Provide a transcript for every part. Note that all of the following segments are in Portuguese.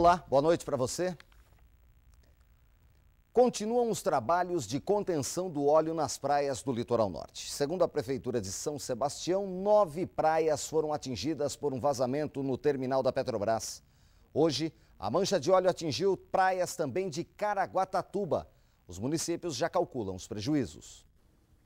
Olá, boa noite para você. Continuam os trabalhos de contenção do óleo nas praias do litoral norte. Segundo a Prefeitura de São Sebastião, nove praias foram atingidas por um vazamento no terminal da Petrobras. Hoje, a mancha de óleo atingiu praias também de Caraguatatuba. Os municípios já calculam os prejuízos.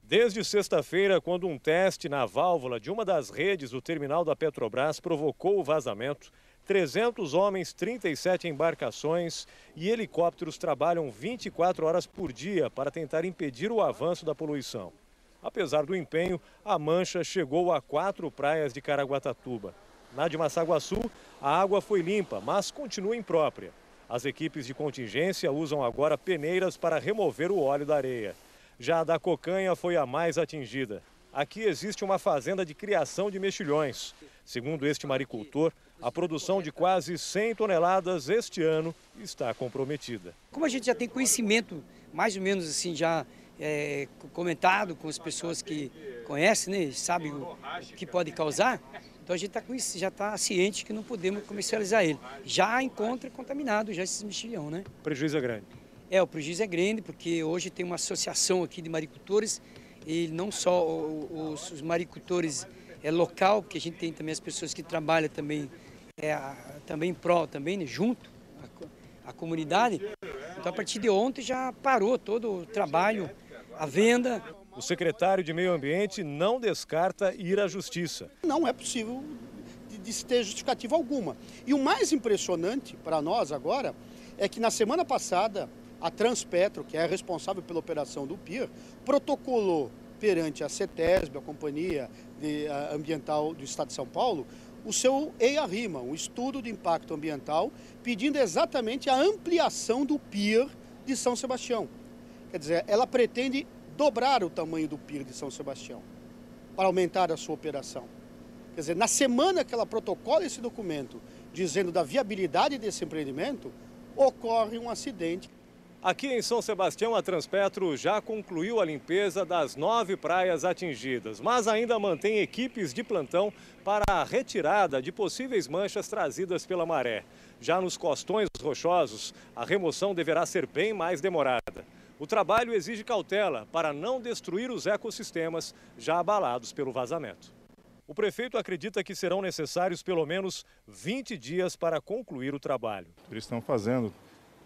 Desde sexta-feira, quando um teste na válvula de uma das redes do terminal da Petrobras provocou o vazamento, 300 homens, 37 embarcações e helicópteros trabalham 24 horas por dia para tentar impedir o avanço da poluição. Apesar do empenho, a mancha chegou a quatro praias de Caraguatatuba. Na de Massaguaçu, a água foi limpa, mas continua imprópria. As equipes de contingência usam agora peneiras para remover o óleo da areia. Já a da Cocanha foi a mais atingida. Aqui existe uma fazenda de criação de mexilhões. Segundo este maricultor, a produção de quase 100 toneladas este ano está comprometida. Como a gente já tem conhecimento, mais ou menos assim, já é, comentado com as pessoas que conhecem, né, sabem o, o que pode causar, então a gente tá isso, já está ciente que não podemos comercializar ele. Já encontra contaminado já esses mexilhão, né? O prejuízo é grande. É, o prejuízo é grande porque hoje tem uma associação aqui de maricultores e não só os, os maricultores é local, porque a gente tem também as pessoas que trabalham também é, também pró, também né, junto a, comunidade. Então, a partir de ontem já parou todo o trabalho, a venda. O secretário de Meio Ambiente não descarta ir à justiça. Não é possível de, de ter justificativa alguma. E o mais impressionante para nós agora é que na semana passada a Transpetro, que é a responsável pela operação do PIR, protocolou perante a CETESB, a Companhia Ambiental do Estado de São Paulo, o seu EIA-RIMA, um estudo de impacto ambiental, pedindo exatamente a ampliação do pier de São Sebastião. Quer dizer, ela pretende dobrar o tamanho do pier de São Sebastião para aumentar a sua operação. Quer dizer, na semana que ela protocola esse documento dizendo da viabilidade desse empreendimento, ocorre um acidente Aqui em São Sebastião, a Transpetro já concluiu a limpeza das nove praias atingidas, mas ainda mantém equipes de plantão para a retirada de possíveis manchas trazidas pela maré. Já nos costões rochosos, a remoção deverá ser bem mais demorada. O trabalho exige cautela para não destruir os ecossistemas já abalados pelo vazamento. O prefeito acredita que serão necessários pelo menos 20 dias para concluir o trabalho. Eles estão fazendo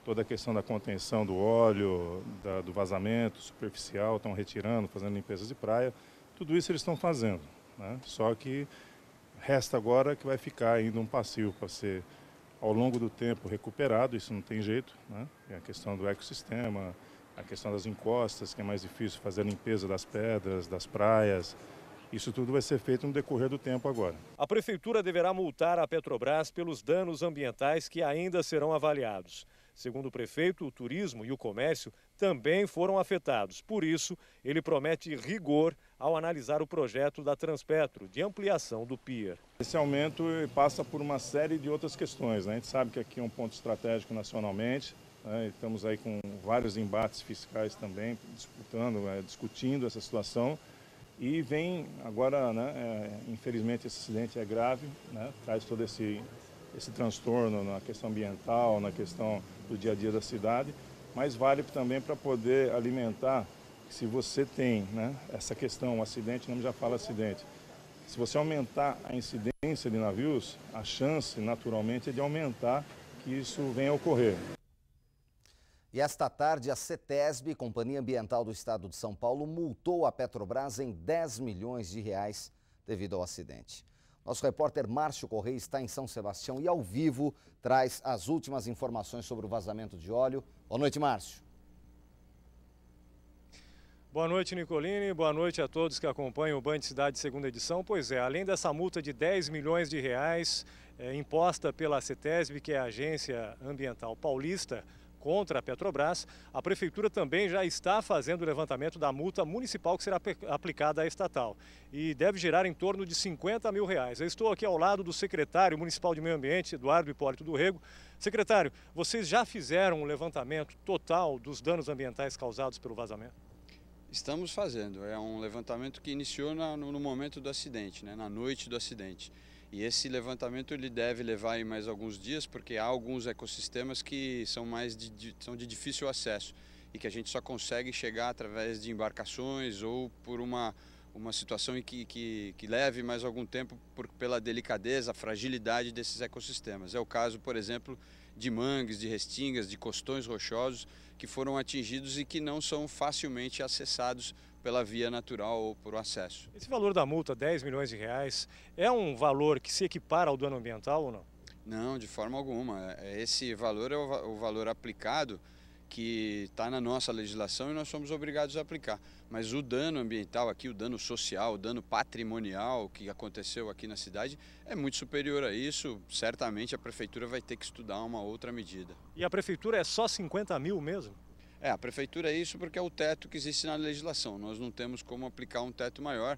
toda a questão da contenção do óleo, da, do vazamento superficial, estão retirando, fazendo limpezas de praia. Tudo isso eles estão fazendo. Né? Só que resta agora que vai ficar ainda um passivo para ser, ao longo do tempo, recuperado. Isso não tem jeito. Né? É a questão do ecossistema, a questão das encostas, que é mais difícil fazer a limpeza das pedras, das praias. Isso tudo vai ser feito no decorrer do tempo agora. A Prefeitura deverá multar a Petrobras pelos danos ambientais que ainda serão avaliados. Segundo o prefeito, o turismo e o comércio também foram afetados. Por isso, ele promete rigor ao analisar o projeto da Transpetro de ampliação do pier. Esse aumento passa por uma série de outras questões. Né? A gente sabe que aqui é um ponto estratégico nacionalmente. Né? Estamos aí com vários embates fiscais também, disputando, é, discutindo essa situação. E vem agora, né, é, infelizmente esse acidente é grave, né, traz todo esse, esse transtorno na questão ambiental, na questão do dia a dia da cidade, mas vale também para poder alimentar, se você tem né, essa questão, um acidente, o nome já fala acidente, se você aumentar a incidência de navios, a chance naturalmente é de aumentar que isso venha a ocorrer. E esta tarde, a CETESB, Companhia Ambiental do Estado de São Paulo, multou a Petrobras em 10 milhões de reais devido ao acidente. Nosso repórter Márcio Correia está em São Sebastião e ao vivo traz as últimas informações sobre o vazamento de óleo. Boa noite, Márcio. Boa noite, Nicolini. Boa noite a todos que acompanham o Band Cidade Segunda Edição. Pois é, além dessa multa de 10 milhões de reais é, imposta pela CETESB, que é a Agência Ambiental Paulista, contra a Petrobras, a Prefeitura também já está fazendo o levantamento da multa municipal que será aplicada à estatal e deve girar em torno de 50 mil reais. Eu estou aqui ao lado do secretário municipal de Meio Ambiente, Eduardo Hipólito do Rego. Secretário, vocês já fizeram um levantamento total dos danos ambientais causados pelo vazamento? Estamos fazendo. É um levantamento que iniciou no momento do acidente, né, na noite do acidente. E esse levantamento ele deve levar mais alguns dias, porque há alguns ecossistemas que são mais de, de, são de difícil acesso e que a gente só consegue chegar através de embarcações ou por uma, uma situação que, que, que leve mais algum tempo por, pela delicadeza, fragilidade desses ecossistemas. É o caso, por exemplo, de mangues, de restingas, de costões rochosos que foram atingidos e que não são facilmente acessados pela via natural ou por acesso. Esse valor da multa, 10 milhões de reais, é um valor que se equipara ao dano ambiental ou não? Não, de forma alguma. É, é esse valor é o valor aplicado que está na nossa legislação e nós somos obrigados a aplicar. Mas o dano ambiental aqui, o dano social, o dano patrimonial que aconteceu aqui na cidade é muito superior a isso. Certamente a prefeitura vai ter que estudar uma outra medida. E a prefeitura é só 50 mil mesmo? É, a prefeitura é isso porque é o teto que existe na legislação. Nós não temos como aplicar um teto maior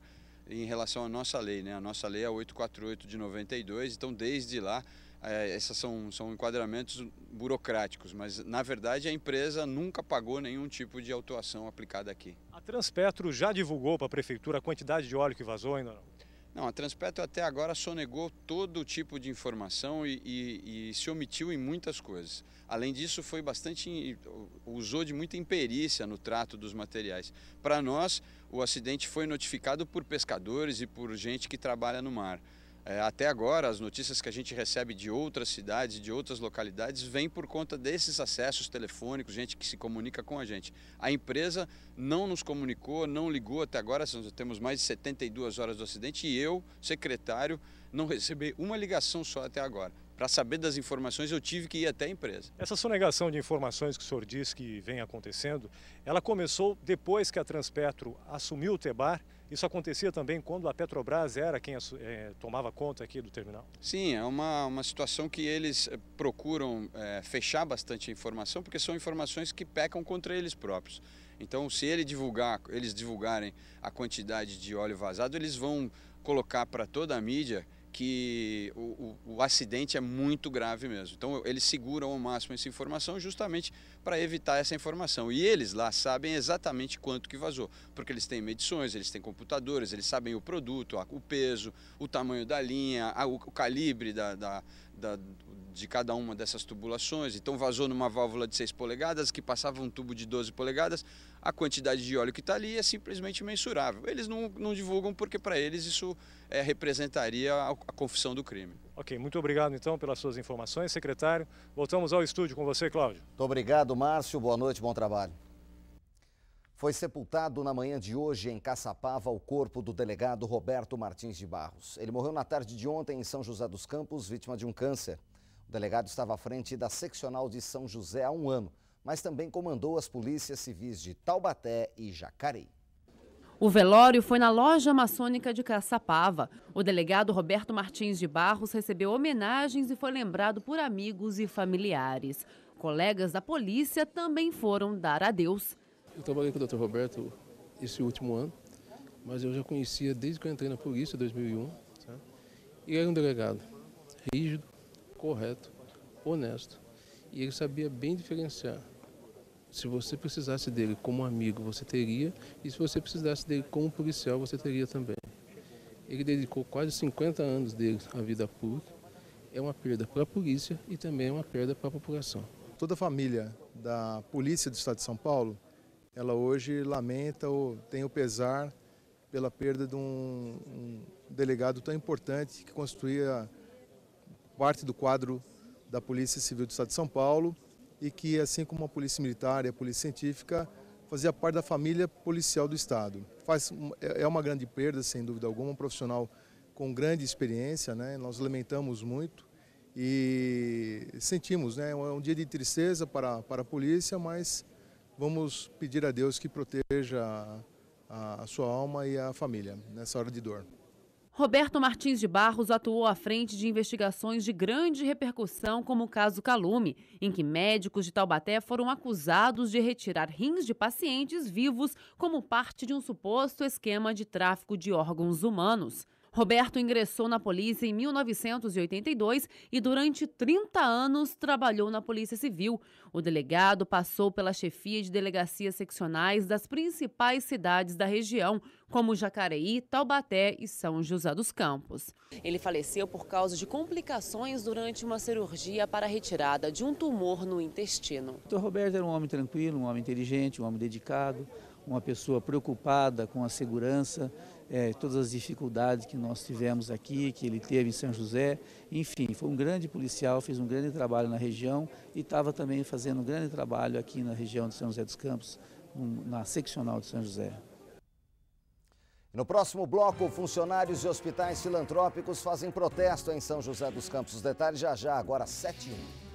em relação à nossa lei, né? A nossa lei é 848 de 92, então desde lá é, esses são, são enquadramentos burocráticos, mas na verdade a empresa nunca pagou nenhum tipo de autuação aplicada aqui. A Transpetro já divulgou para a prefeitura a quantidade de óleo que vazou ainda não? Não, a Transpetro até agora sonegou todo tipo de informação e, e, e, se omitiu em muitas coisas. Além disso, foi bastante usou de muita imperícia no trato dos materiais. Para nós, o acidente foi notificado por pescadores e por gente que trabalha no mar. É, até agora, as notícias que a gente recebe de outras cidades, de outras localidades, vêm por conta desses acessos telefônicos, gente que se comunica com a gente. A empresa não nos comunicou, não ligou até agora, nós temos mais de 72 horas do acidente e eu, secretário, não recebi uma ligação só até agora. Para saber das informações, eu tive que ir até a empresa. Essa sonegação de informações que o senhor diz que vem acontecendo, ela começou depois que a Transpetro assumiu o Tebar. Isso acontecia também quando a Petrobras era quem é, tomava conta aqui do terminal? Sim, é uma, uma situação que eles eh, procuram é, fechar bastante a informação, porque são informações que pecam contra eles próprios. Então, se ele divulgar, eles divulgarem a quantidade de óleo vazado, eles vão colocar para toda a mídia que o, o o acidente é muito grave mesmo. Então eles seguram ao máximo essa informação justamente para evitar essa informação. E eles lá sabem exatamente quanto que vazou, porque eles têm medições, eles têm computadores, eles sabem o produto, o peso, o tamanho da linha, o calibre da, da, da, de cada uma dessas tubulações. Então vazou numa válvula de 6 polegadas, que passava um tubo de 12 polegadas. A quantidade de óleo que está ali é simplesmente mensurável. Eles não, não divulgam porque para eles isso é, representaria a, a confissão do crime. Ok, muito obrigado então pelas suas informações, secretário. Voltamos ao estúdio com você, Cláudio. Muito obrigado, Márcio. Boa noite, bom trabalho. Foi sepultado na manhã de hoje em Caçapava o corpo do delegado Roberto Martins de Barros. Ele morreu na tarde de ontem em São José dos Campos, vítima de um câncer. O delegado estava à frente da seccional de São José há um ano, mas também comandou as polícias civis de Taubaté e Jacareí. O velório foi na loja maçônica de Caçapava. O delegado Roberto Martins de Barros recebeu homenagens e foi lembrado por amigos e familiares. Colegas da polícia também foram dar adeus. Eu trabalhei com o Dr. Roberto esse último ano, mas eu já conhecia desde que eu entrei na polícia, em 2001. Tá? E era um delegado rígido, correto, honesto. E ele sabia bem diferenciar. Se você precisasse dele como amigo, você teria, e se você precisasse dele como policial, você teria também. Ele dedicou quase 50 anos dele à vida pública. É uma perda para a polícia e também é uma perda para a população. Toda a família da Polícia do Estado de São Paulo ela hoje lamenta ou tem o pesar pela perda de um, um delegado tão importante que constituía parte do quadro da Polícia Civil do Estado de São Paulo e que, assim como a Polícia Militar e a Polícia Científica, fazia parte da família policial do Estado. Faz, é, é uma grande perda, sem dúvida alguma, um profissional com grande experiência, né? nós lamentamos muito e sentimos, né? é um é dia de tristeza para, para a polícia, mas vamos pedir a Deus que proteja a, a sua alma e a família nessa hora de dor. Roberto Martins de Barros atuou à frente de investigações de grande repercussão, como o caso Calume, em que médicos de Taubaté foram acusados de retirar rins de pacientes vivos como parte de um suposto esquema de tráfico de órgãos humanos. Roberto ingressou na polícia em 1982 e durante 30 anos trabalhou na Polícia Civil. O delegado passou pela chefia de delegacias seccionais das principais cidades da região, como Jacareí, Taubaté e São José dos Campos. Ele faleceu por causa de complicações durante uma cirurgia para a retirada de um tumor no intestino. O Dr. Roberto era um homem tranquilo, um homem inteligente, um homem dedicado, uma pessoa preocupada com a segurança é, todas as dificuldades que nós tivemos aqui, que ele teve em São José. Enfim, foi um grande policial, fez um grande trabalho na região e estava também fazendo um grande trabalho aqui na região de São José dos Campos, na seccional de São José. No próximo bloco, funcionários de hospitais filantrópicos fazem protesto em São José dos Campos. Os detalhes já já, agora 7 h